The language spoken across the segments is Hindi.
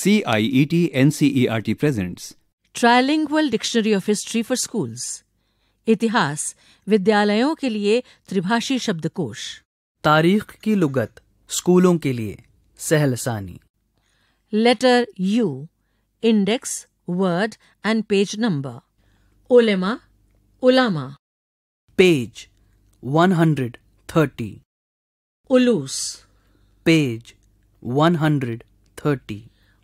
CIET NCERT presents Trilingual Dictionary of History for Schools इतिहास विद्यालयों के लिए त्रिभाषी शब्दकोश तारीख की लुगत स्कूलों के लिए सहलसानी letter U index word and page number ओलेमा उलामा पेज 130 उलूस page 130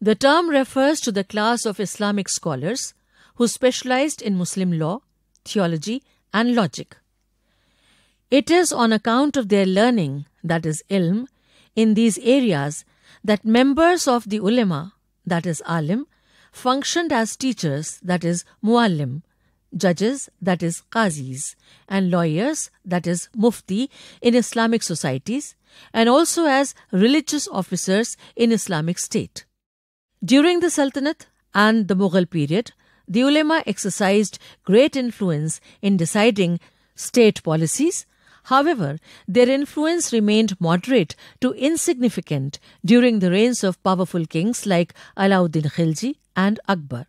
The term refers to the class of Islamic scholars who specialized in Muslim law, theology, and logic. It is on account of their learning, that is, ilm, in these areas that members of the ulema, that is, alim, functioned as teachers, that is, muallim, judges, that is, qazis, and lawyers, that is, mufti, in Islamic societies, and also as religious officers in Islamic state. During the Sultanate and the Mughal period, the ulema exercised great influence in deciding state policies. However, their influence remained moderate to insignificant during the reigns of powerful kings like Alauddin Khilji and Akbar.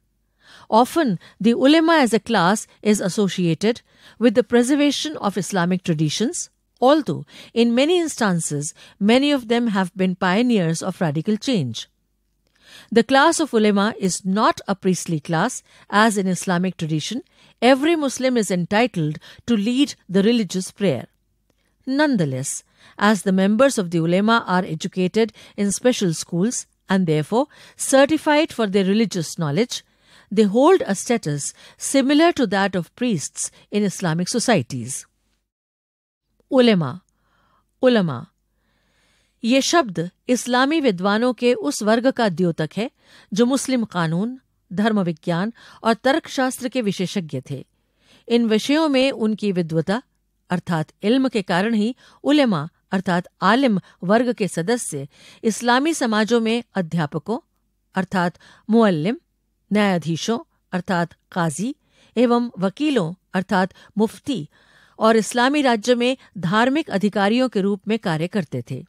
Often, the ulema as a class is associated with the preservation of Islamic traditions, although in many instances, many of them have been pioneers of radical change. The class of ulema is not a priestly class, as in Islamic tradition, every Muslim is entitled to lead the religious prayer. Nonetheless, as the members of the ulema are educated in special schools and therefore certified for their religious knowledge, they hold a status similar to that of priests in Islamic societies. Ulema Ulama ये शब्द इस्लामी विद्वानों के उस वर्ग का द्योतक है जो मुस्लिम कानून धर्म विज्ञान और तर्कशास्त्र के विशेषज्ञ थे इन विषयों में उनकी विद्वता अर्थात इल्म के कारण ही उलेमा अर्थात आलिम वर्ग के सदस्य इस्लामी समाजों में अध्यापकों अर्थात मुअल्लिम न्यायाधीशों अर्थात काजी एवं वकीलों अर्थात मुफ्ती और इस्लामी राज्य में धार्मिक अधिकारियों के रूप में कार्य करते थे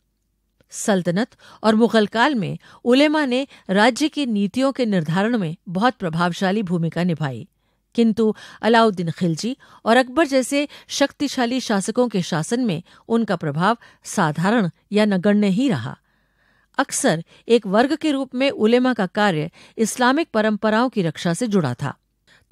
सल्तनत और मुगल काल में उलेमा ने राज्य की नीतियों के निर्धारण में बहुत प्रभावशाली भूमिका निभाई किंतु अलाउद्दीन खिलजी और अकबर जैसे शक्तिशाली शासकों के शासन में उनका प्रभाव साधारण या नगण्य ही रहा अक्सर एक वर्ग के रूप में उलेमा का कार्य इस्लामिक परंपराओं की रक्षा से जुड़ा था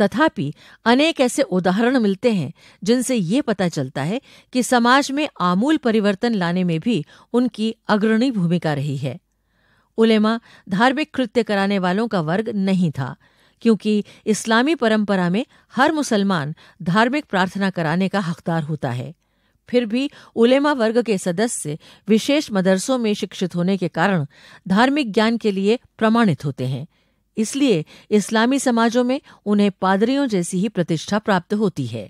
तथापि अनेक ऐसे उदाहरण मिलते हैं जिनसे ये पता चलता है कि समाज में आमूल परिवर्तन लाने में भी उनकी अग्रणी भूमिका रही है उलेमा धार्मिक कृत्य कराने वालों का वर्ग नहीं था क्योंकि इस्लामी परंपरा में हर मुसलमान धार्मिक प्रार्थना कराने का हकदार होता है फिर भी उलेमा वर्ग के सदस्य विशेष मदरसों में शिक्षित होने के कारण धार्मिक ज्ञान के लिए प्रमाणित होते हैं इसलिए इस्लामी समाजों में उन्हें पादरियों जैसी ही प्रतिष्ठा प्राप्त होती है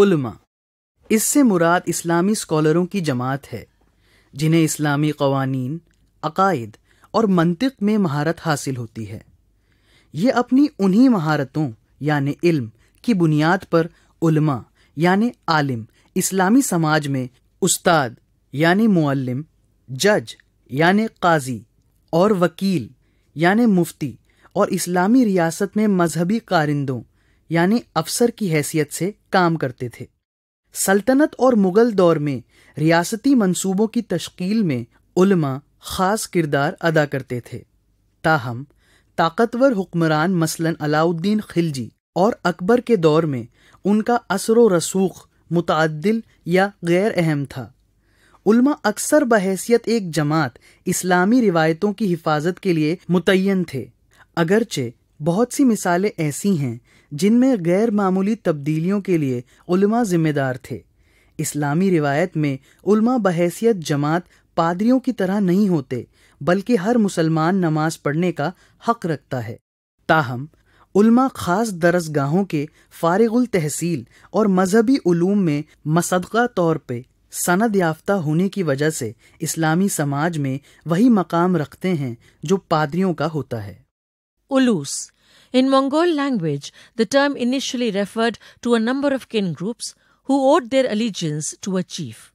उल्मा इससे मुराद इस्लामी स्कॉलरों की जमात है जिन्हें इस्लामी कवानीन अकायद और मंतिक में महारत हासिल होती है ये अपनी उन्हीं महारतों यानि इल्म की बुनियाद पर उल्मा यानि आलिम इस्लामी समाज में उस्ताद यानि मुअल्लिम जज यानि काजी और वकील यानि मुफ्ती और इस्लामी रियासत में मजहबी कारिंदों यानी अफसर की हैसियत से काम करते थे सल्तनत और मुगल दौर में रियासती मंसूबों की तश्कील में उलमा ख़ास किरदार अदा करते थे ताहम ताकतवर हुक्मरान मसलन अलाउद्दीन खिलजी और अकबर के दौर में उनका असर रसूख मुतदिल या गैर अहम था उलमा अक्सर बहसीत एक जमात इस्लामी रिवायतों की हिफाजत के लिए मुतन थे अगरचे बहुत सी मिसालें ऐसी हैं जिनमें गैर मामूली तब्दीलियों के लिए उलमा जिम्मेदार थे इस्लामी रिवायत में उलमा बहसियत जमात पादरियों की तरह नहीं होते बल्कि हर मुसलमान नमाज पढ़ने का हक रखता है ताहम उलमा खास दरसगाहों के फारगुल तहसील और मजहबी उलूम में मसदका तौर पर सनद याफ्ता होने की वजह से इस्लामी समाज में वही मकाम रखते हैं जो पादरियों का होता है Ulus. In Mongol language, the term initially referred to a number of kin groups who owed their allegiance to a chief.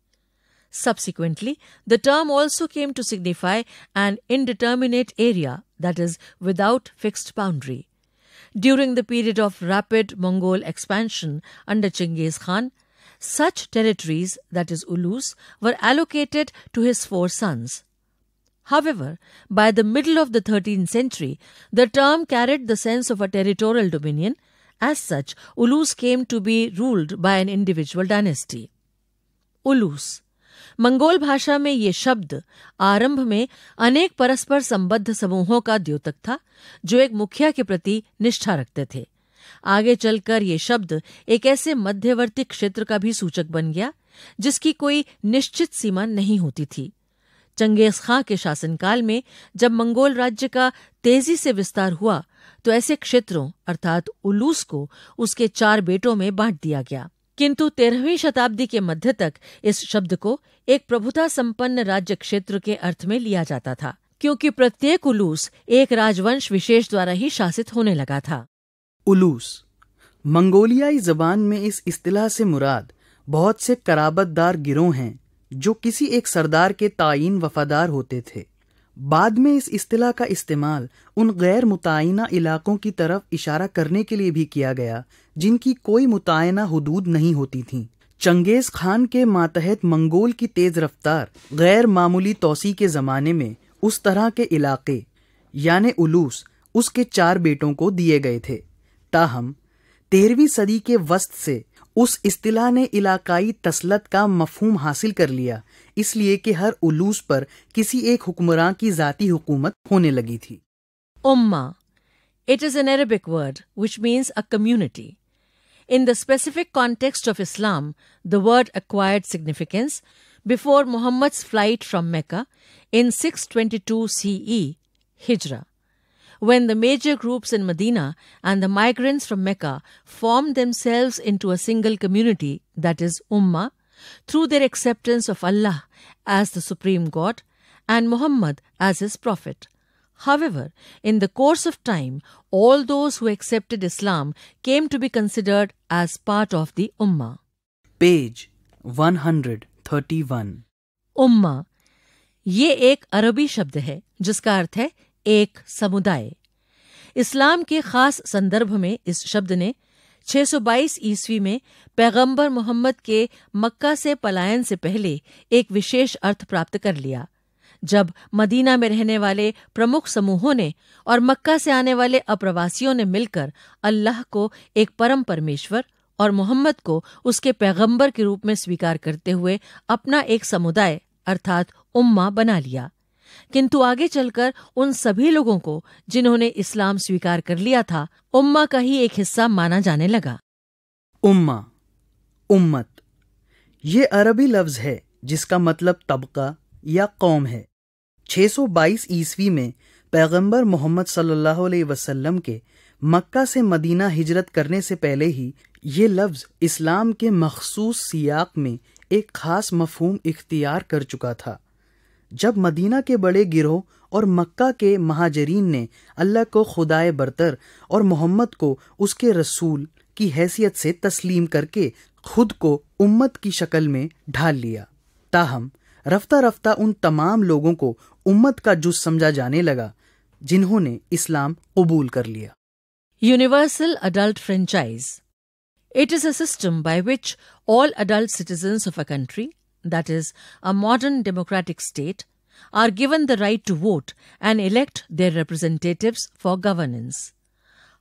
Subsequently, the term also came to signify an indeterminate area, that is, without fixed boundary. During the period of rapid Mongol expansion under Chinggis Khan, such territories, that is Ulus, were allocated to his four sons. However, by the middle of the 13th century, the term carried the sense of a territorial dominion. As such, Ulus came to be ruled by an individual dynasty. Ulus. Mongol भाषा में ये शब्द आरंभ में अनेक परस्पर संबद्ध समूहों का द्योतक था जो एक मुखिया के प्रति निष्ठा रखते थे आगे चलकर ये शब्द एक ऐसे मध्यवर्ती क्षेत्र का भी सूचक बन गया जिसकी कोई निश्चित सीमा नहीं होती थी चंगेज खां के शासनकाल में जब मंगोल राज्य का तेजी से विस्तार हुआ तो ऐसे क्षेत्रों अर्थात उलूस को उसके चार बेटों में बांट दिया गया किंतु तेरहवीं शताब्दी के मध्य तक इस शब्द को एक प्रभुता संपन्न राज्य क्षेत्र के अर्थ में लिया जाता था क्योंकि प्रत्येक उलूस एक राजवंश विशेष द्वारा ही शासित होने लगा था उलूस मंगोलियाई जबान में इस इस्तलाह से मुराद बहुत से कराबतदार गिरोह हैं जो किसी एक सरदार के तयन वफादार होते थे बाद में इस अतलाह का इस्तेमाल उन गैर मुतयना इलाक़ों की तरफ इशारा करने के लिए भी किया गया जिनकी कोई मुतयना हदूद नहीं होती थी चंगेज़ खान के मातहत मंगोल की तेज़ रफ्तार गैर मामूली तोसी के ज़माने में उस तरह के इलाके यानि उलूस उसके चार बेटों को दिए गए थे ताहम तेरहवीं सदी के वस्त से उस अतला ने इलाकाई तसलत का मफहम हासिल कर लिया इसलिए कि हर उलूस पर किसी एक हुक्मरान की जाती हुकूमत होने लगी थी उम्मा it is an Arabic word which means a community in the specific context of Islam the word acquired significance before Muhammad flight from Mecca in six twenty two C E हिजरा when the major groups in Medina and the migrants from Mecca formed themselves into a single community, that is, Ummah, through their acceptance of Allah as the Supreme God and Muhammad as his prophet. However, in the course of time, all those who accepted Islam came to be considered as part of the Ummah. Page 131 Ummah. ये एक अरबी शब्द है जिसका अर्थ है एक समुदाय इस्लाम के खास संदर्भ में इस शब्द ने 622 ईस्वी में पैगंबर मोहम्मद के मक्का से पलायन से पहले एक विशेष अर्थ प्राप्त कर लिया जब मदीना में रहने वाले प्रमुख समूहों ने और मक्का से आने वाले अप्रवासियों ने मिलकर अल्लाह को एक परम परमेश्वर और मोहम्मद को उसके पैगंबर के रूप में स्वीकार करते हुए अपना एक समुदाय अर्थात उम्मा बना लिया किंतु आगे चलकर उन सभी लोगों को जिन्होंने इस्लाम स्वीकार कर लिया था उम्मा का ही एक हिस्सा माना जाने लगा उम्मा उम्मत ये अरबी लफ्ज है जिसका मतलब तबका या कौम है 622 ईस्वी में पैगंबर मोहम्मद सल्लल्लाहु अलैहि वसल्लम के मक्का से मदीना हिजरत करने से पहले ही ये लफ्ज़ इस्लाम के मखसूस सियाक में एक ख़ास मफहम इख्तियार कर चुका था जब मदीना के बड़े गिरोह और मक्का के महाजरीन ने अल्लाह को खुदाए बरतर और मोहम्मद को उसके रसूल की हैसियत से तस्लीम करके खुद को उम्मत की शक्ल में ढाल लिया ताहम रफ्ता रफ्ता उन तमाम लोगों को उम्मत का जुज समझा जाने लगा जिन्होंने इस्लाम कबूल कर लिया universal adult franchise it is a system by which all adult citizens of a country that is, a modern democratic state, are given the right to vote and elect their representatives for governance.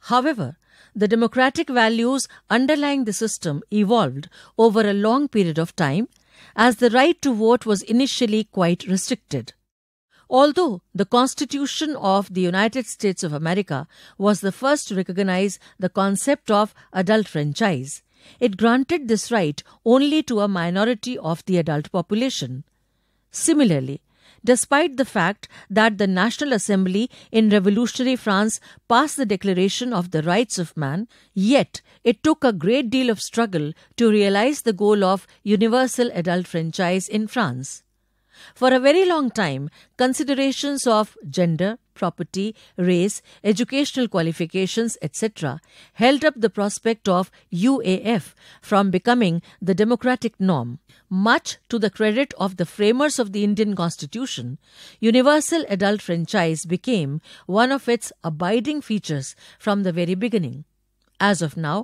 However, the democratic values underlying the system evolved over a long period of time as the right to vote was initially quite restricted. Although the Constitution of the United States of America was the first to recognize the concept of adult franchise, it granted this right only to a minority of the adult population. Similarly, despite the fact that the National Assembly in revolutionary France passed the Declaration of the Rights of Man, yet it took a great deal of struggle to realize the goal of universal adult franchise in France. For a very long time, considerations of gender, property, race, educational qualifications, etc., held up the prospect of UAF from becoming the democratic norm. Much to the credit of the framers of the Indian Constitution, universal adult franchise became one of its abiding features from the very beginning. As of now,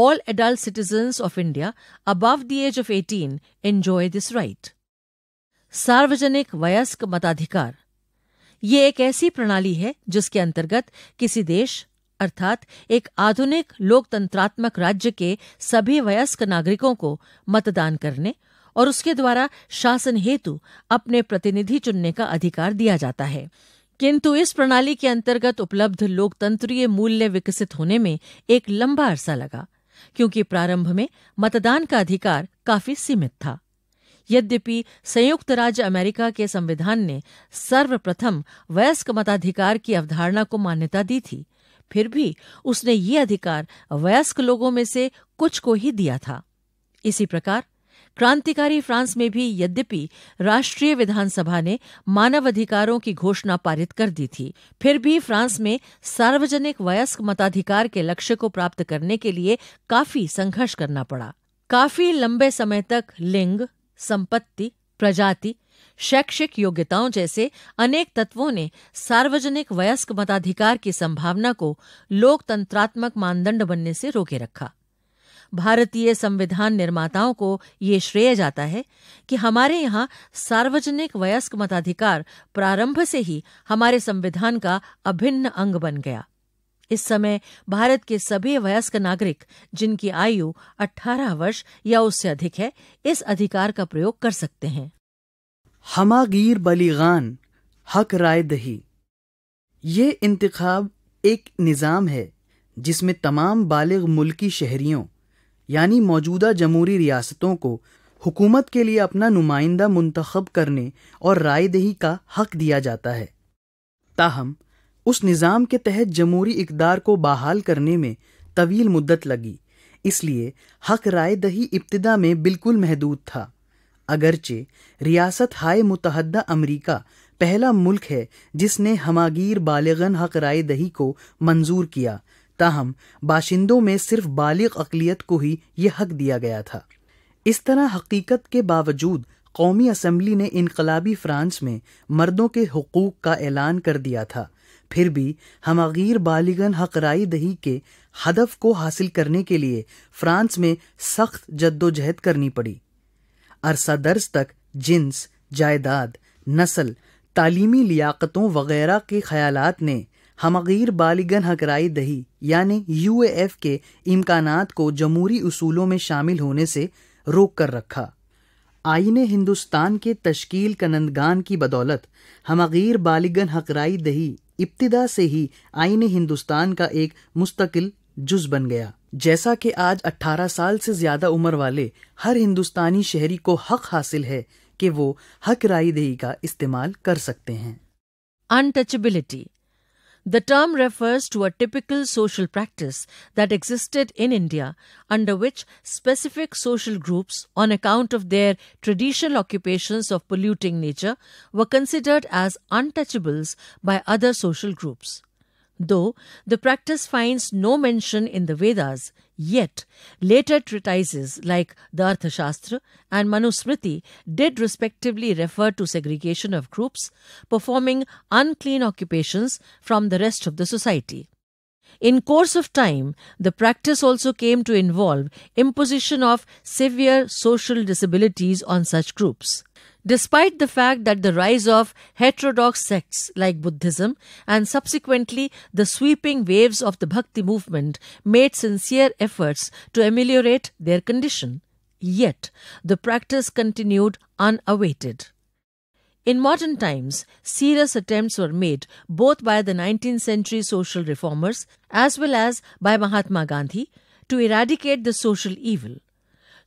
all adult citizens of India above the age of 18 enjoy this right. Sarvajanik Vayask Matadhikar ये एक ऐसी प्रणाली है जिसके अंतर्गत किसी देश अर्थात एक आधुनिक लोकतंत्रात्मक राज्य के सभी वयस्क नागरिकों को मतदान करने और उसके द्वारा शासन हेतु अपने प्रतिनिधि चुनने का अधिकार दिया जाता है किंतु इस प्रणाली के अंतर्गत उपलब्ध लोकतंत्रीय मूल्य विकसित होने में एक लंबा अरसा लगा क्योंकि प्रारंभ में मतदान का अधिकार काफी सीमित था यद्यपि संयुक्त राज्य अमेरिका के संविधान ने सर्वप्रथम वयस्क मताधिकार की अवधारणा को मान्यता दी थी फिर भी उसने ये अधिकार वयस्क लोगों में से कुछ को ही दिया था इसी प्रकार क्रांतिकारी फ्रांस में भी यद्यपि राष्ट्रीय विधानसभा ने मानवाधिकारों की घोषणा पारित कर दी थी फिर भी फ्रांस में सार्वजनिक वयस्क मताधिकार के लक्ष्य को प्राप्त करने के लिए काफी संघर्ष करना पड़ा काफी लंबे समय तक लिंग संपत्ति प्रजाति शैक्षिक योग्यताओं जैसे अनेक तत्वों ने सार्वजनिक वयस्क मताधिकार की संभावना को लोकतंत्रात्मक मानदंड बनने से रोके रखा भारतीय संविधान निर्माताओं को ये श्रेय जाता है कि हमारे यहाँ सार्वजनिक वयस्क मताधिकार प्रारंभ से ही हमारे संविधान का अभिन्न अंग बन गया इस समय भारत के सभी वयस्क नागरिक जिनकी आयु 18 वर्ष या उससे अधिक है इस अधिकार का प्रयोग कर सकते हैं हमागीर बलीगान हक राय दही ये इंतखब एक निज़ाम है जिसमें तमाम बालग मुल्की शहरियों यानी मौजूदा जमहूरी रियासतों को हुकूमत के लिए अपना नुमाइंदा मुंतखब करने और रायदेही का हक दिया जाता है ताहम उस निज़ाम के तहत जमहूरी इकदार को बहाल करने में तवील मुद्दत लगी इसलिए हक राय दही इब्तदा में बिल्कुल महदूद था अगरचे रियासत हाय मुतहद अमरीका पहला मुल्क है जिसने हमागीर बालगन हक राय दही को मंजूर किया ताहम बाशिंदों में सिर्फ बालिग अकलीत को ही यह हक दिया गया था इस तरह हकीकत के बावजूद कौमी असम्बली ने इनकलाबी फ्रांस में मर्दों के हकूक़ का ऐलान कर दिया था फिर भी हम अगीर बालिगन हकराई दही के हदफ को हासिल करने के लिए फ्रांस में सख्त जद्दोजहद करनी पड़ी अरसा दर्ज तक जिन्स जायदाद नस्ल तालीमी लियाकतों वगैरह के ख्यालात ने हमगीर बालिगन हकराई दही यानि यू एफ के इम्कान को जमहूरी असूलों में शामिल होने से रोक कर रखा आइन हिंदुस्तान के तश्कील कनंदगान की बदौलत हमगीर बालिगन हकराई दही इब्तदा से ही आईने हिंदुस्तान का एक मुस्तकिल जुज बन गया जैसा कि आज 18 साल से ज़्यादा उम्र वाले हर हिंदुस्तानी शहरी को हक हासिल है कि वो हक राय का इस्तेमाल कर सकते हैं untouchability The term refers to a typical social practice that existed in India under which specific social groups, on account of their traditional occupations of polluting nature, were considered as untouchables by other social groups. Though the practice finds no mention in the Vedas, yet later treatises like the Arthashastra and Manusmriti did respectively refer to segregation of groups performing unclean occupations from the rest of the society. In course of time, the practice also came to involve imposition of severe social disabilities on such groups. Despite the fact that the rise of heterodox sects like Buddhism and subsequently the sweeping waves of the Bhakti movement made sincere efforts to ameliorate their condition, yet the practice continued unabated. In modern times, serious attempts were made both by the 19th century social reformers as well as by Mahatma Gandhi to eradicate the social evil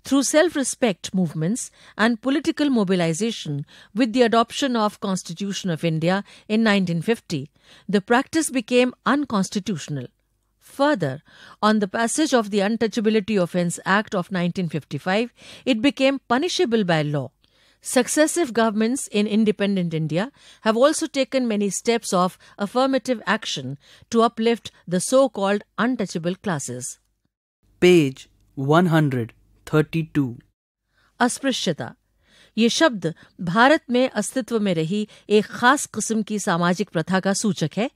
through self respect movements and political mobilization with the adoption of Constitution of India in 1950, the practice became unconstitutional. Further, on the passage of the Untouchability Offence Act of 1955, it became punishable by law. Successive governments in independent India have also taken many steps of affirmative action to uplift the so called untouchable classes. Page 100 thirty two अस्पृश्यता ये शब्द भारत में अस्तित्व में रही एक खास किस्म की सामाजिक प्रथा का सूचक है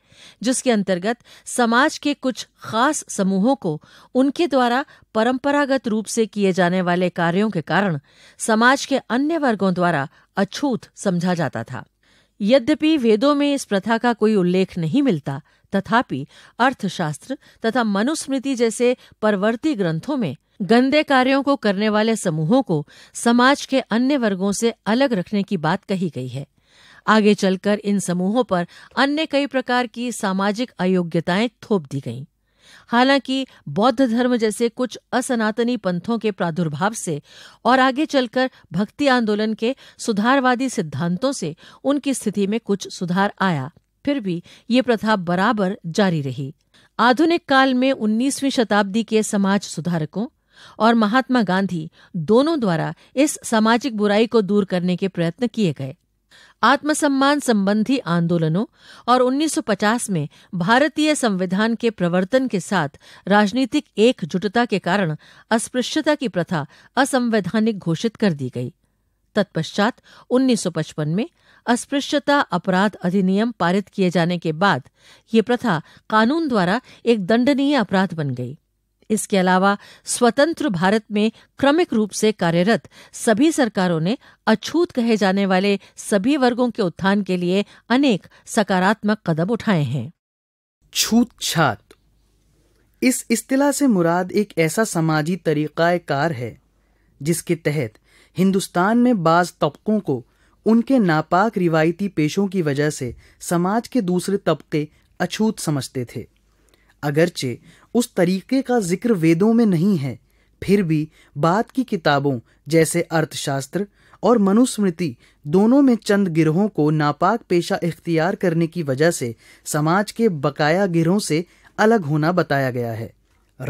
जिसके अंतर्गत समाज के कुछ खास समूहों को उनके द्वारा परंपरागत रूप से किए जाने वाले कार्यों के कारण समाज के अन्य वर्गों द्वारा अछूत समझा जाता था यद्यपि वेदों में इस प्रथा का कोई उल्लेख नहीं मिलता तथापि अर्थशास्त्र तथा मनुस्मृति जैसे परवर्ती ग्रंथों में गंदे कार्यों को करने वाले समूहों को समाज के अन्य वर्गों से अलग रखने की बात कही गई है आगे चलकर इन समूहों पर अन्य कई प्रकार की सामाजिक अयोग्यताएं थोप दी गईं हालांकि बौद्ध धर्म जैसे कुछ असनातनी पंथों के प्रादुर्भाव से और आगे चलकर भक्ति आंदोलन के सुधारवादी सिद्धांतों से उनकी स्थिति में कुछ सुधार आया फिर भी ये प्रथा बराबर जारी रही आधुनिक काल में 19वीं शताब्दी के समाज सुधारकों और महात्मा गांधी दोनों द्वारा इस सामाजिक बुराई को दूर करने के प्रयत्न किए गए आत्मसम्मान संबंधी आंदोलनों और 1950 में भारतीय संविधान के प्रवर्तन के साथ राजनीतिक एकजुटता के कारण अस्पृश्यता की प्रथा असंवैधानिक घोषित कर दी गई तत्पश्चात 1955 में अस्पृश्यता अपराध अधिनियम पारित किए जाने के बाद ये प्रथा कानून द्वारा एक दंडनीय अपराध बन गई इसके अलावा स्वतंत्र भारत में क्रमिक रूप से कार्यरत सभी सरकारों ने अछूत कहे जाने वाले सभी वर्गों के उत्थान के लिए अनेक सकारात्मक कदम उठाए हैं छूत छात इस इस्तिला से मुराद एक ऐसा समाजी तरीक़ाकार है जिसके तहत हिंदुस्तान में बाज तबकों को उनके नापाक रिवायती पेशों की वजह से समाज के दूसरे तबके अछूत समझते थे अगरचे उस तरीके का जिक्र वेदों में नहीं है फिर भी बाद की किताबों जैसे अर्थशास्त्र और मनुस्मृति दोनों में चंद गिरोहों को नापाक पेशा इख्तियार करने की वजह से समाज के बकाया गिरोह से अलग होना बताया गया है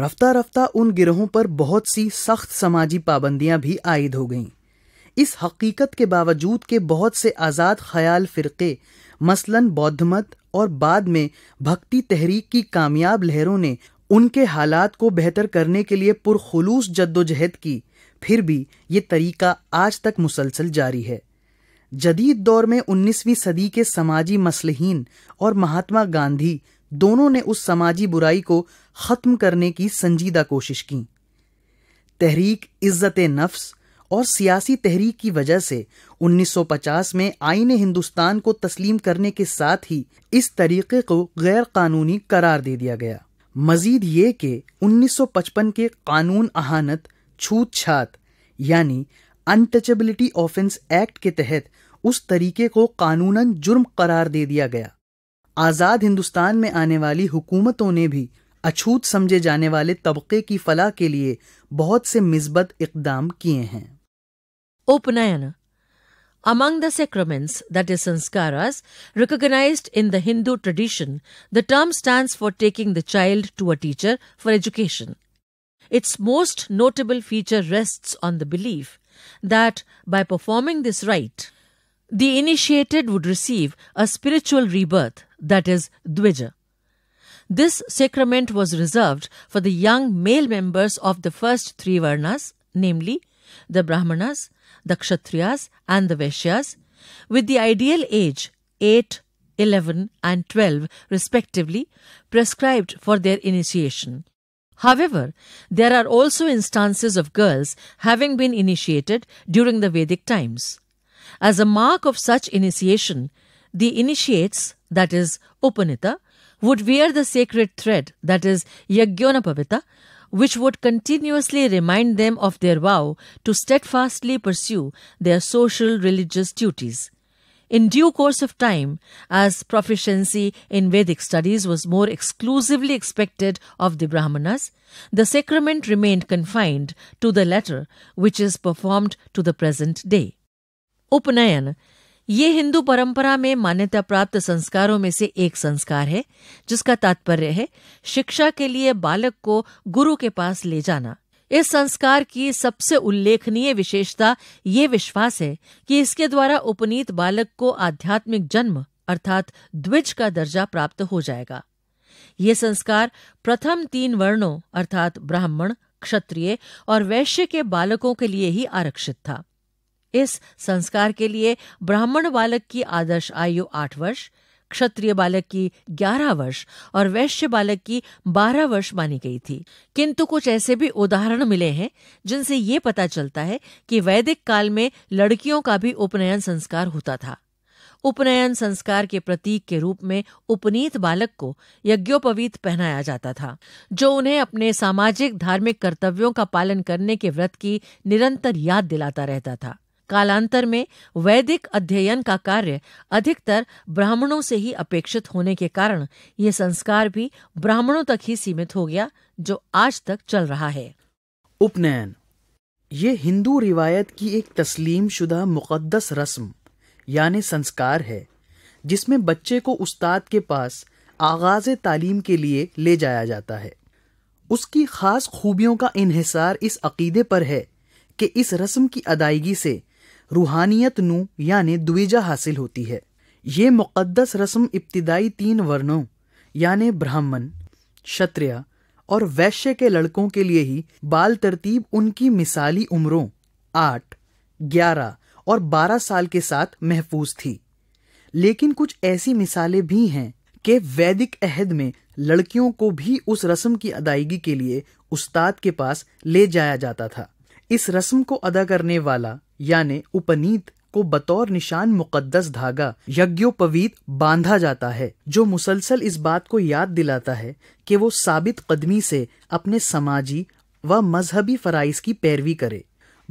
रफ्ता रफ्ता उन गिरोहों पर बहुत सी सख्त समाजी पाबंदियां भी आयद हो गईं इस हकीकत के बावजूद के बहुत से आज़ाद ख्याल फ़िरके मसलन बौद्ध मत और बाद में भक्ति तहरीक की कामयाब लहरों ने उनके हालात को बेहतर करने के लिए पुरखलूस जद्दोजहद की फिर भी ये तरीका आज तक मुसलसल जारी है जदीद दौर में 19वीं सदी के समाजी मसलहीन और महात्मा गांधी दोनों ने उस समाजी बुराई को ख़त्म करने की संजीदा कोशिश की तहरीक इज़्ज़त नफ्स और सियासी तहरीक की वजह से 1950 में आइन हिंदुस्तान को तस्लीम करने के साथ ही इस तरीके को गैर कानूनी करार दे दिया गया मजीद ये कि 1955 के कानून अहानत छूत छात यानी अनटचेबिलिटी ऑफेंस एक्ट के तहत उस तरीके को कानूनन जुर्म करार दे दिया गया आज़ाद हिंदुस्तान में आने वाली हुकूमतों ने भी अछूत समझे जाने वाले तबके की फलाह के लिए बहुत से मिसबत इकदाम किए हैं Upanayana. Among the sacraments, that is, sanskaras, recognized in the Hindu tradition, the term stands for taking the child to a teacher for education. Its most notable feature rests on the belief that by performing this rite, the initiated would receive a spiritual rebirth, that is, dvija. This sacrament was reserved for the young male members of the first three varnas, namely the Brahmanas, the Kshatriyas and the Vaishyas, with the ideal age 8, 11, and 12 respectively prescribed for their initiation. However, there are also instances of girls having been initiated during the Vedic times. As a mark of such initiation, the initiates, that is, Upanita, would wear the sacred thread, that is, Yajnapavita, which would continuously remind them of their vow to steadfastly pursue their social religious duties. In due course of time, as proficiency in Vedic studies was more exclusively expected of the Brahmanas, the sacrament remained confined to the latter, which is performed to the present day. Upanayan. ये हिंदू परंपरा में मान्यता प्राप्त संस्कारों में से एक संस्कार है जिसका तात्पर्य है शिक्षा के लिए बालक को गुरु के पास ले जाना इस संस्कार की सबसे उल्लेखनीय विशेषता ये विश्वास है कि इसके द्वारा उपनीत बालक को आध्यात्मिक जन्म अर्थात द्विज का दर्जा प्राप्त हो जाएगा ये संस्कार प्रथम तीन वर्णों अर्थात ब्राह्मण क्षत्रिय और वैश्य के बालकों के लिए ही आरक्षित था इस संस्कार के लिए ब्राह्मण बालक की आदर्श आयु आठ वर्ष क्षत्रिय बालक की ग्यारह वर्ष और वैश्य बालक की बारह वर्ष मानी गई थी किंतु कुछ ऐसे भी उदाहरण मिले हैं जिनसे ये पता चलता है कि वैदिक काल में लड़कियों का भी उपनयन संस्कार होता था उपनयन संस्कार के प्रतीक के रूप में उपनीत बालक को यज्ञोपवीत पहनाया जाता था जो उन्हें अपने सामाजिक धार्मिक कर्तव्यों का पालन करने के व्रत की निरंतर याद दिलाता रहता था कालांतर में वैदिक अध्ययन का कार्य अधिकतर ब्राह्मणों से ही अपेक्षित होने के कारण ये संस्कार भी ब्राह्मणों तक ही सीमित हो गया जो आज तक चल रहा है उपनयन ये हिंदू रिवायत की एक तस्लीम शुदा मुकदस रस्म यानी संस्कार है जिसमें बच्चे को उस्ताद के पास आगाज तालीम के लिए ले जाया जाता है उसकी खास खूबियों का इन्हिसार इस अकीदे पर है कि इस रस्म की अदायगी से रूहानियत नू यानी दुविजा हासिल होती है ये मुक़दस रस्म इब्तदाई तीन वर्णों यानी ब्राह्मण क्षत्रिय और वैश्य के लड़कों के लिए ही बाल तरतीब उनकी मिसाली उम्रों आठ ग्यारह और बारह साल के साथ महफूज थी लेकिन कुछ ऐसी मिसालें भी हैं कि वैदिक अहद में लड़कियों को भी उस रस्म की अदायगी के लिए उस्ताद के पास ले जाया जाता था इस रस्म को अदा करने वाला यानी उपनीत को बतौर निशान मुकद्दस धागा यज्ञोपवीत बांधा जाता है जो मुसलसल इस बात को याद दिलाता है कि वो साबित कदमी से अपने समाजी व मजहबी फ़राइज़ की पैरवी करे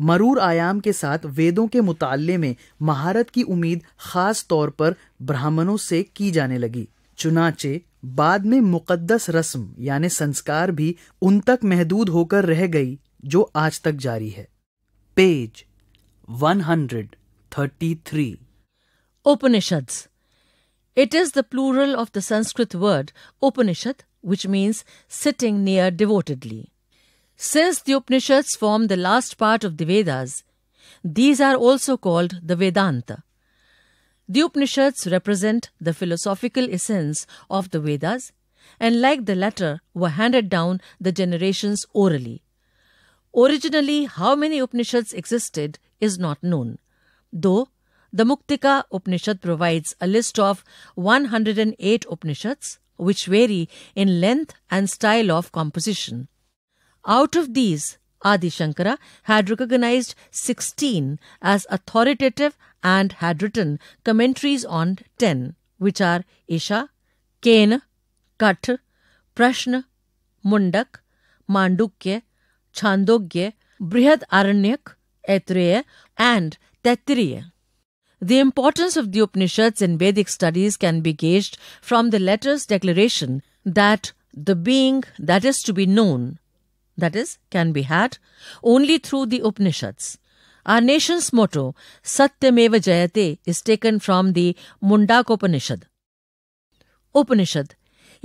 मरूर आयाम के साथ वेदों के मुताले में महारत की उम्मीद खास तौर पर ब्राह्मणों से की जाने लगी चुनाचे बाद में मुकद्दस रस्म यानि संस्कार भी उन तक महदूद होकर रह गई जो आज तक जारी है page 133. Upanishads. It is the plural of the Sanskrit word Upanishad, which means sitting near devotedly. Since the Upanishads form the last part of the Vedas, these are also called the Vedanta. The Upanishads represent the philosophical essence of the Vedas and, like the latter, were handed down the generations orally. Originally, how many Upanishads existed is not known, though the Muktika Upanishad provides a list of 108 Upanishads, which vary in length and style of composition. Out of these, Adi Shankara had recognized 16 as authoritative and had written commentaries on 10, which are Isha, Kena, Kath, Prashna, Mundak, Mandukya, Chandogya, Brihadaranyaka, Aitreya, and Taittiriya. The importance of the Upanishads in Vedic studies can be gauged from the latter's declaration that the being that is to be known, that is, can be had, only through the Upanishads. Our nation's motto, Satyameva Jayate, is taken from the Upanishad. Upanishad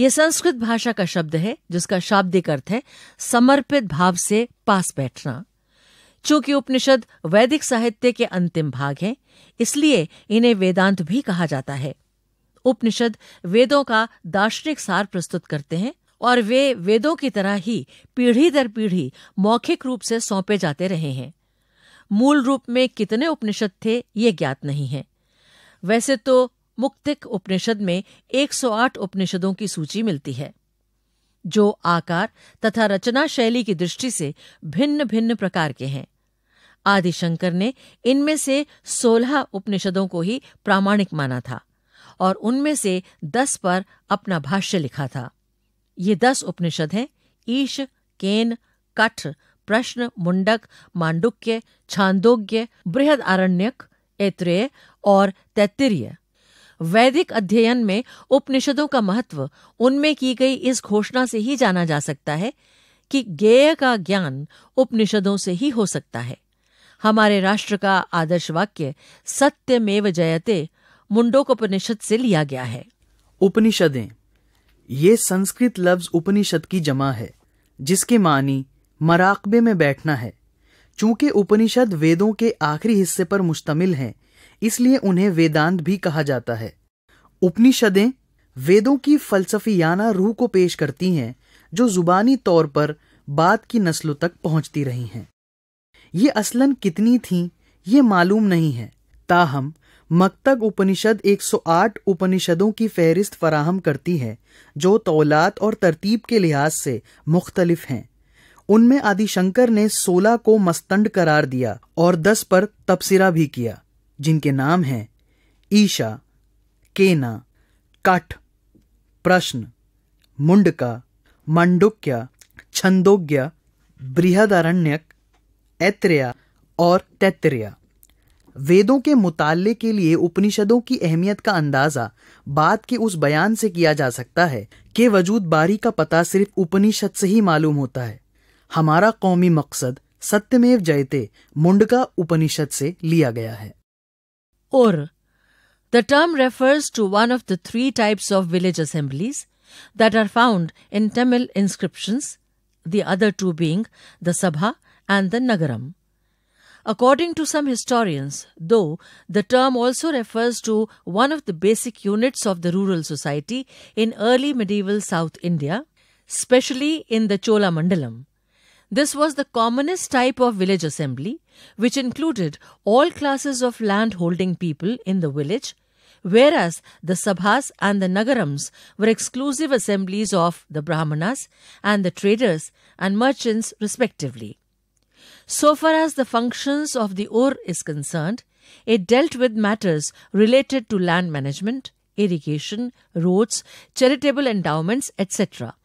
यह संस्कृत भाषा का शब्द है जिसका शाब्दिक अर्थ है समर्पित भाव से पास बैठना चूंकि उपनिषद वैदिक साहित्य के अंतिम भाग हैं इसलिए इन्हें वेदांत भी कहा जाता है उपनिषद वेदों का दार्शनिक सार प्रस्तुत करते हैं और वे वेदों की तरह ही पीढ़ी दर पीढ़ी मौखिक रूप से सौंपे जाते रहे हैं मूल रूप में कितने उपनिषद थे ये ज्ञात नहीं है वैसे तो मुक्तिक उपनिषद में 108 उपनिषदों की सूची मिलती है जो आकार तथा रचना शैली की दृष्टि से भिन्न भिन्न प्रकार के हैं आदिशंकर ने इनमें से 16 उपनिषदों को ही प्रामाणिक माना था और उनमें से 10 पर अपना भाष्य लिखा था ये 10 उपनिषद हैं ईश केन कठ प्रश्न मुंडक मांडुक्य छांदोग्य बृहदारण्यक ऐत्रेय और तैत्तिरीय वैदिक अध्ययन में उपनिषदों का महत्व उनमें की गई इस घोषणा से ही जाना जा सकता है कि गेय का ज्ञान उपनिषदों से ही हो सकता है हमारे राष्ट्र का आदर्श वाक्य सत्यमेव जयते मुंडोकोपनिषद से लिया गया है उपनिषदें ये संस्कृत लफ्ज उपनिषद की जमा है जिसके मानी मराकबे में बैठना है चूंकि उपनिषद वेदों के आखिरी हिस्से पर मुश्तमिल हैं इसलिए उन्हें वेदांत भी कहा जाता है उपनिषदें वेदों की फलसफियाना रूह को पेश करती हैं जो जुबानी तौर पर बाद की नस्लों तक पहुंचती रही हैं ये असलन कितनी थीं ये मालूम नहीं है ताहम मकतक उपनिषद 108 उपनिषदों की फहरिस्त फराहम करती है जो तौलात और तरतीब के लिहाज से मुख्तलिफ हैं उनमें आदिशंकर ने 16 को मस्तंड करार दिया और 10 पर तबसरा भी किया जिनके नाम हैं ईशा केना कठ प्रश्न मुंडका मंडुक्या छंदोग्य बृहदारण्यक ऐत्रेया और तैत्रेया वेदों के मुताले के लिए उपनिषदों की अहमियत का अंदाज़ा बाद के उस बयान से किया जा सकता है कि वजूद बारी का पता सिर्फ उपनिषद से ही मालूम होता है हमारा कौमी मकसद सत्यमेव जयते मुंडका उपनिषद से लिया गया है Or. The term refers to one of the three types of village assemblies that are found in Tamil inscriptions, the other two being the Sabha and the Nagaram. According to some historians, though, the term also refers to one of the basic units of the rural society in early medieval South India, specially in the Chola Mandalam. This was the commonest type of village assembly, which included all classes of landholding people in the village, whereas the Sabhas and the Nagarams were exclusive assemblies of the Brahmanas and the traders and merchants respectively. So far as the functions of the Ur is concerned, it dealt with matters related to land management, irrigation, roads, charitable endowments, etc.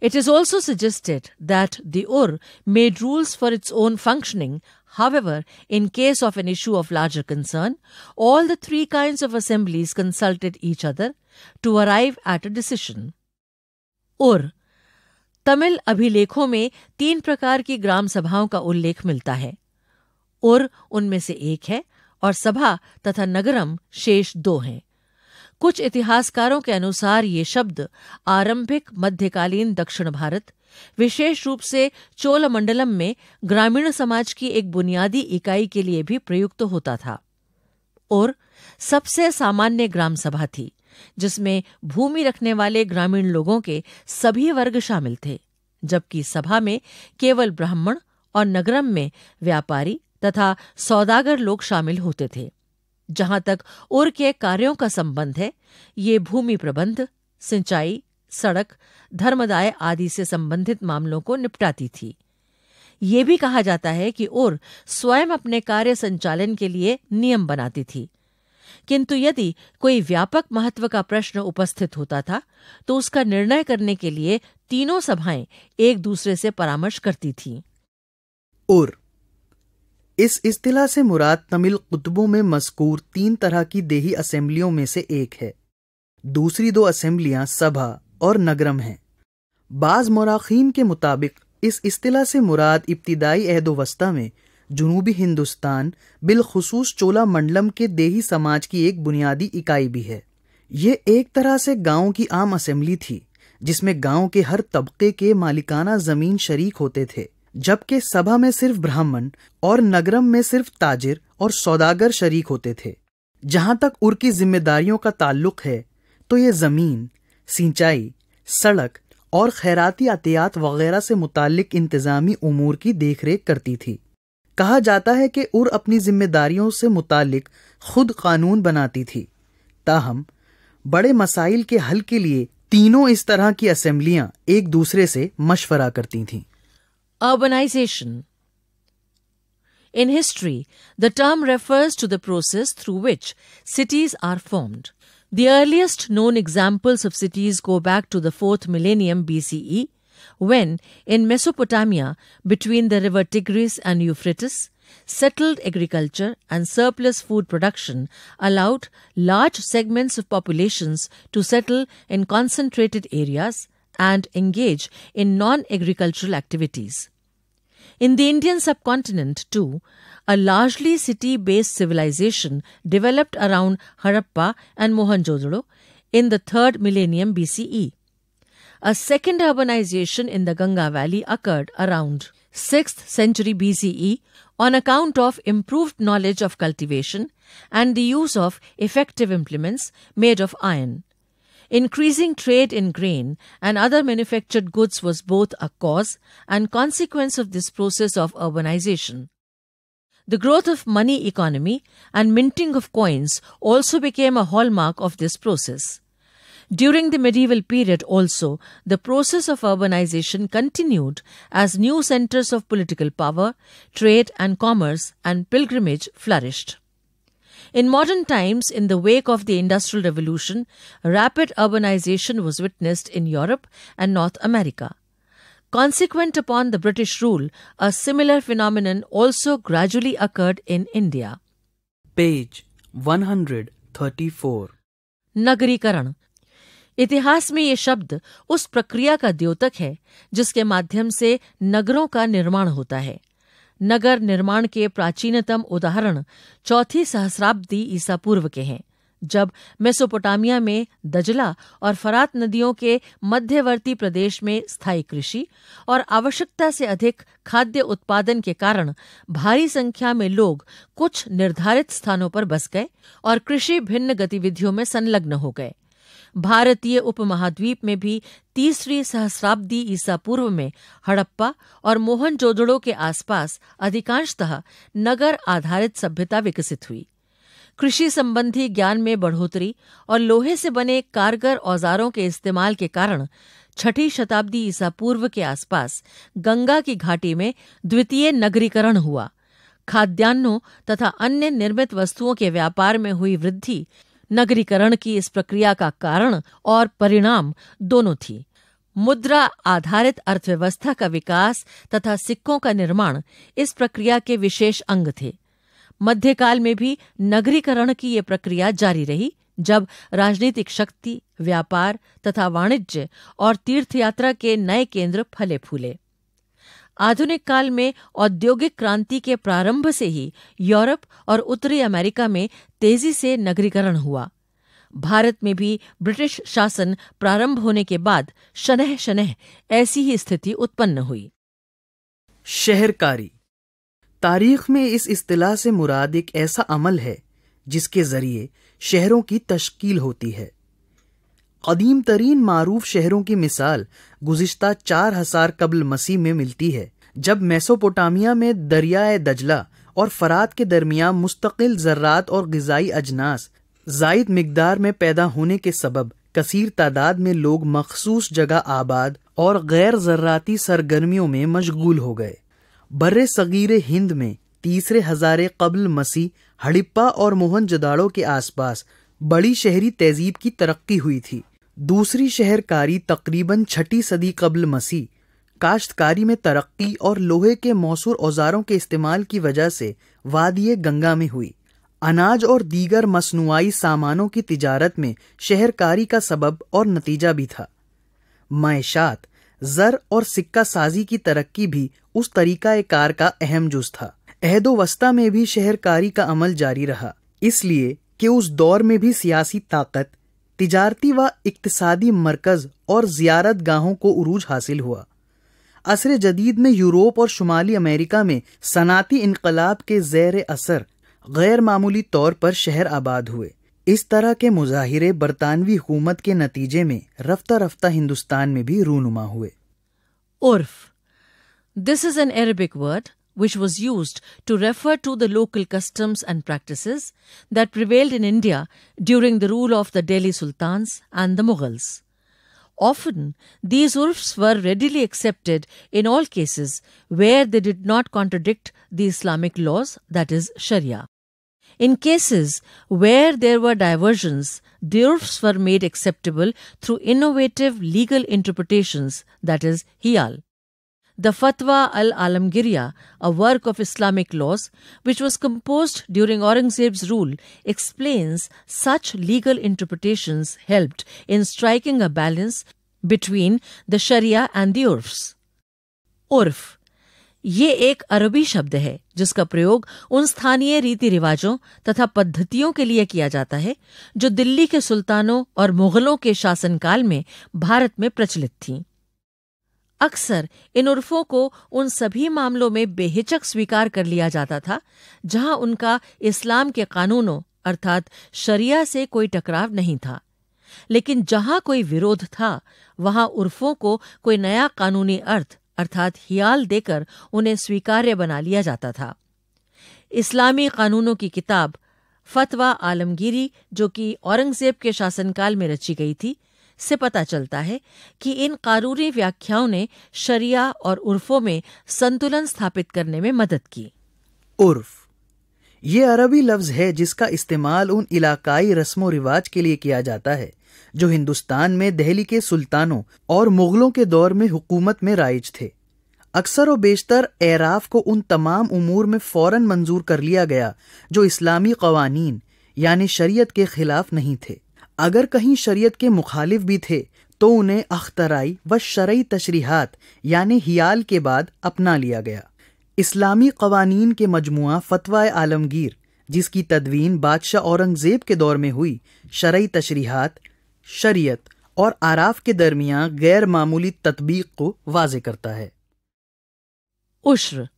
It is also suggested that the UR made rules for its own functioning. However, in case of an issue of larger concern, all the three kinds of assemblies consulted each other to arrive at a decision. UR Tamil अभिलेखों में तीन प्रकार की ग्राम सभाओं का उल्लेख मिलता है उर उनमें से एक है और सभा तथा नगरम शेष दो हैं कुछ इतिहासकारों के अनुसार ये शब्द आरंभिक मध्यकालीन दक्षिण भारत विशेष रूप से चोलमंडलम में ग्रामीण समाज की एक बुनियादी इकाई के लिए भी प्रयुक्त होता था और सबसे सामान्य ग्राम सभा थी जिसमें भूमि रखने वाले ग्रामीण लोगों के सभी वर्ग शामिल थे जबकि सभा में केवल ब्राह्मण और नगरम में व्यापारी तथा सौदागर लोग शामिल होते थे जहां तक उर के कार्यों का संबंध है ये भूमि प्रबंध सिंचाई सड़क धर्मदाय आदि से संबंधित मामलों को निपटाती थी ये भी कहा जाता है कि उर स्वयं अपने कार्य संचालन के लिए नियम बनाती थी किंतु यदि कोई व्यापक महत्व का प्रश्न उपस्थित होता था तो उसका निर्णय करने के लिए तीनों सभाएं एक दूसरे से परामर्श करती थीं। उर इस इस्तिला से मुराद तमिल कुतबों में मस्कूर तीन तरह की देही असेंबलियों में से एक है दूसरी दो असेंबलियां सभा और नगरम हैं बाज़ मराखीन के मुताबिक इस इस्तिला से मुराद इब्तदाई अहद वस्ता में जुनूबी हिंदुस्तान बिलखसूस चोला मंडलम के देही समाज की एक बुनियादी इकाई भी है ये एक तरह से गांव की आम असेंबली थी जिसमें गांव के हर तबके के मालिकाना ज़मीन शरीक होते थे जबकि सभा में सिर्फ ब्राह्मण और नगरम में सिर्फ ताजिर और सौदागर शरीक होते थे जहां तक उर की जिम्मेदारियों का ताल्लुक है तो ये ज़मीन सिंचाई सड़क और खैराती अतियात वगैरह से मुतक इंतज़ामी उमूर की देखरेख करती थी कहा जाता है कि उर अपनी जिम्मेदारियों से मुतालिक खुद कानून बनाती थी ताहम बड़े मसाइल के हल के लिए तीनों इस तरह की असम्बलियाँ एक दूसरे से मशवरा करती थीं urbanization. In history, the term refers to the process through which cities are formed. The earliest known examples of cities go back to the 4th millennium BCE, when, in Mesopotamia, between the river Tigris and Euphrates, settled agriculture and surplus food production allowed large segments of populations to settle in concentrated areas and engage in non agricultural activities. In the Indian subcontinent, too, a largely city based civilization developed around Harappa and Mohenjo-daro in the 3rd millennium BCE. A second urbanization in the Ganga Valley occurred around 6th century BCE on account of improved knowledge of cultivation and the use of effective implements made of iron. Increasing trade in grain and other manufactured goods was both a cause and consequence of this process of urbanization. The growth of money economy and minting of coins also became a hallmark of this process. During the medieval period also, the process of urbanization continued as new centers of political power, trade and commerce and pilgrimage flourished. In modern times, in the wake of the Industrial Revolution, rapid urbanization was witnessed in Europe and North America. Consequent upon the British rule, a similar phenomenon also gradually occurred in India. Page 134 नगरीकरण इतिहास में ये शब्द उस प्रक्रिया का द्योतक है जिसके माध्यम से नगरों का निर्माण होता है नगर निर्माण के प्राचीनतम उदाहरण चौथी सहस्राब्दी ईसा पूर्व के हैं जब मेसोपोटामिया में दजला और फरात नदियों के मध्यवर्ती प्रदेश में स्थायी कृषि और आवश्यकता से अधिक खाद्य उत्पादन के कारण भारी संख्या में लोग कुछ निर्धारित स्थानों पर बस गए और कृषि भिन्न गतिविधियों में संलग्न हो गए भारतीय उपमहाद्वीप में भी तीसरी सहस्राब्दी ईसा पूर्व में हड़प्पा और मोहनजोदड़ो के आसपास अधिकांशतः नगर आधारित सभ्यता विकसित हुई कृषि संबंधी ज्ञान में बढ़ोतरी और लोहे से बने कारगर औजारों के इस्तेमाल के कारण छठी शताब्दी ईसा पूर्व के आसपास गंगा की घाटी में द्वितीय नगरीकरण हुआ खाद्यान्नों तथा अन्य निर्मित वस्तुओं के व्यापार में हुई वृद्धि नगरीकरण की इस प्रक्रिया का कारण और परिणाम दोनों थी मुद्रा आधारित अर्थव्यवस्था का विकास तथा सिक्कों का निर्माण इस प्रक्रिया के विशेष अंग थे मध्यकाल में भी नगरीकरण की ये प्रक्रिया जारी रही जब राजनीतिक शक्ति व्यापार तथा वाणिज्य और तीर्थयात्रा के नए केंद्र फले फूले आधुनिक काल में औद्योगिक क्रांति के प्रारंभ से ही यूरोप और उत्तरी अमेरिका में तेजी से नगरीकरण हुआ भारत में भी ब्रिटिश शासन प्रारंभ होने के बाद शनह शनह ऐसी ही स्थिति उत्पन्न हुई शहरकारी तारीख में इस इस्तलाह से मुराद एक ऐसा अमल है जिसके जरिए शहरों की तश्कील होती है कदीम तरीन मरूफ शहरों की मिसाल गुजशत चार हजार कबल मसीह में मिलती है जब मेसोपोटामिया में दरियाए दजला और फरात के दरमियान मुस्तकिल ज़रात और गज़ाई अजनास जायद मकदार में पैदा होने के सबब कसर तादाद में लोग मखसूस जगह आबाद और गैर जर्राती सरगर्मियों में मशगूल हो गए बर सगीर हिंद में तीसरे हज़ार कबल मसीह हड़िप्पा और मोहन जदाड़ो के आसपास बड़ी शहरी तहजीब की तरक्की हुई थी दूसरी शहरकारी तकरीबन छठी सदी कबल मसी काश्तकारी में तरक्की और लोहे के मौसूर औजारों के इस्तेमाल की वजह से वादिय गंगा में हुई अनाज और दीगर मसनुआई सामानों की तिजारत में शहरकारी का सबब और नतीजा भी था मैशात जर और सिक्का साजी की तरक्की भी उस तरीका कार का अहम जुज था अहदो वस्ता में भी शहरकारी का अमल जारी रहा इसलिए कि उस दौर में भी सियासी ताकत तजारती व इकतसादी मरकज़ और जियारत गाहों को उरूज हासिल हुआ असर जदीद में यूरोप और शुमाली अमेरिका में सनाती इनकलाब के जैर असर गैर मामूली तौर पर शहर आबाद हुए इस तरह के मुजाहरे बरतानवी हुकूमत के नतीजे में रफ्ता रफ्ता हिंदुस्तान में भी रूनुमा हुए उर्फ this is an Arabic word which was used to refer to the local customs and practices that prevailed in India during the rule of the Delhi Sultans and the Mughals. Often, these urfs were readily accepted in all cases where they did not contradict the Islamic laws, that is, Sharia. In cases where there were diversions, the urfs were made acceptable through innovative legal interpretations, that is, hiyal. the Fatwa al Alamgiriya, a work of Islamic laws which was composed during Aurangzeb's rule, explains such legal interpretations helped in striking a balance between the Sharia and the Urfs. Urf ये एक अरबी शब्द है जिसका प्रयोग उन स्थानीय रीति रिवाजों तथा पद्धतियों के लिए किया जाता है जो दिल्ली के सुल्तानों और मुगलों के शासनकाल में भारत में प्रचलित थीं अक्सर इन उर्फों को उन सभी मामलों में बेहिचक स्वीकार कर लिया जाता था जहां उनका इस्लाम के कानूनों अर्थात शरिया से कोई टकराव नहीं था लेकिन जहां कोई विरोध था वहां उर्फों को कोई नया कानूनी अर्थ अर्थात हियाल देकर उन्हें स्वीकार्य बना लिया जाता था इस्लामी कानूनों की किताब फतवा आलमगीरी जो कि औरंगजेब के शासनकाल में रची गई थी से पता चलता है कि इन कानूनी व्याख्याओं ने शरिया और उर्फों में संतुलन स्थापित करने में मदद की उर्फ ये अरबी लफ्ज है जिसका इस्तेमाल उन इलाकाई रस्म रिवाज के लिए किया जाता है जो हिंदुस्तान में दहली के सुल्तानों और मुगलों के दौर में हुकूमत में राइज थे अक्सर व बेशतर एराफ को उन तमाम उमूर में फ़ौरन मंजूर कर लिया गया जो इस्लामी कवानीन यानी शरीयत के खिलाफ नहीं थे अगर कहीं शरीयत के मुखालिफ भी थे तो उन्हें अख्तराई व शरय तशरीहत यानि हियाल के बाद अपना लिया गया इस्लामी कवानीन के मजमु फ़तवा आलमगीर जिसकी तदवीन बादशाह औरंगज़ेब के दौर में हुई शरय तशरीहत शरीयत और आराफ के दरमियान गैर मामूली तदबीक को वाज करता है उश्र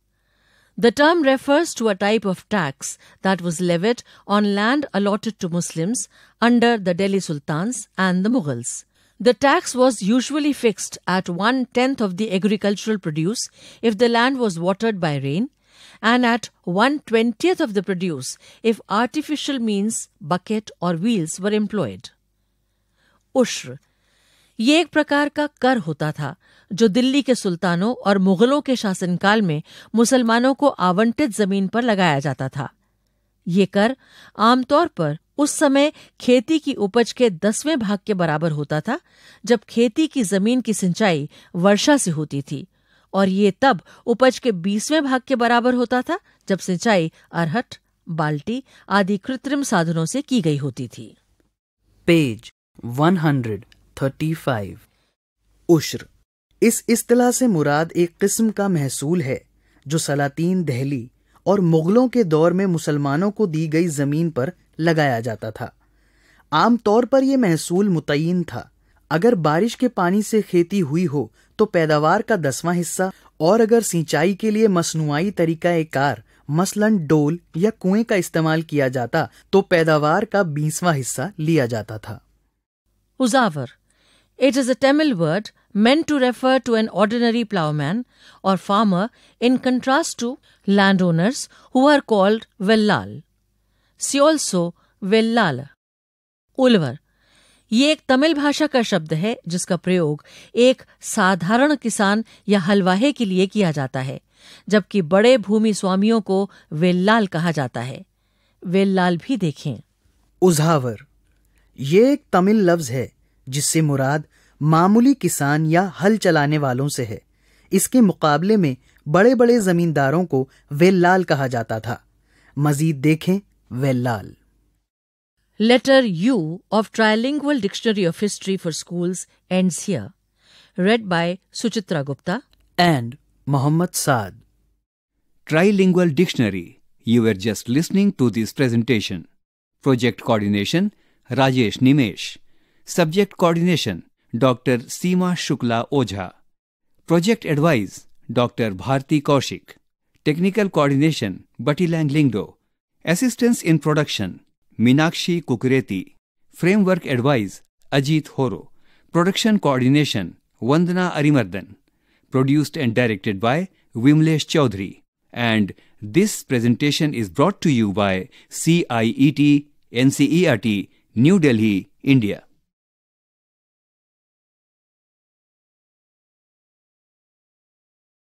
The term refers to a type of tax that was levied on land allotted to Muslims under the Delhi Sultans and the Mughals. The tax was usually fixed at one tenth of the agricultural produce if the land was watered by rain, and at one twentieth of the produce if artificial means, bucket or wheels were employed. Ushr, ये एक प्रकार का कर होता था जो दिल्ली के सुल्तानों और मुगलों के शासनकाल में मुसलमानों को आवंटित जमीन पर लगाया जाता था ये कर आमतौर पर उस समय खेती की उपज के दसवें भाग के बराबर होता था जब खेती की जमीन की सिंचाई वर्षा से होती थी और ये तब उपज के बीसवें भाग के बराबर होता था जब सिंचाई अरहट बाल्टी आदि कृत्रिम साधनों से की गई होती थी पेज 135 उश्र इस असलाह से मुराद एक किस्म का महसूल है जो सलातीन दहली और मुग़लों के दौर में मुसलमानों को दी गई ज़मीन पर लगाया जाता था आम तौर पर यह महसूल मुतयन था अगर बारिश के पानी से खेती हुई हो तो पैदावार का दसवां हिस्सा और अगर सिंचाई के लिए मसनुआई तरीका कार मसलन डोल या कुएं का इस्तेमाल किया जाता तो पैदावार का बीसवा हिस्सा लिया जाता था uzhavar it is a Tamil word meant to refer to an ordinary ploughman or farmer in contrast to landowners who are called vellal. See also vellal. Ulvar. ये एक तमिल भाषा का शब्द है जिसका प्रयोग एक साधारण किसान या हलवाहे के लिए किया जाता है जबकि बड़े भूमि स्वामियों को वेल्लाल कहा जाता है वेल्लाल भी देखें उजावर ये एक तमिल लफ्ज है जिससे मुराद मामूली किसान या हल चलाने वालों से है इसके मुकाबले में बड़े बड़े जमींदारों को वेल्लाल कहा जाता था मजीद देखें Vellala letter U of trilingual dictionary of history for school and here read by Suchitra Gupta and Mohammad Saad tri trilingual dictionary you are just listening to this presentation project coordination Rajesh Nimesh subject coordination Dr. Sima Shukla Ojha. Project Advice Dr. Bharti Kaushik. Technical Coordination Batilang Lingdo. Assistance in Production Minakshi Kukureti. Framework Advice Ajit Horo. Production Coordination Vandana Arimardhan. Produced and directed by Vimlesh Chaudhary. And this presentation is brought to you by CIET NCERT, New Delhi, India.